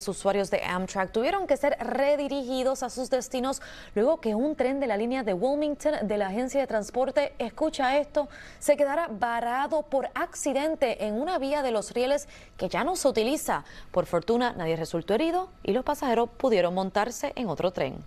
Los usuarios de Amtrak tuvieron que ser redirigidos a sus destinos luego que un tren de la línea de Wilmington de la agencia de transporte, escucha esto, se quedara varado por accidente en una vía de los rieles que ya no se utiliza. Por fortuna nadie resultó herido y los pasajeros pudieron montarse en otro tren.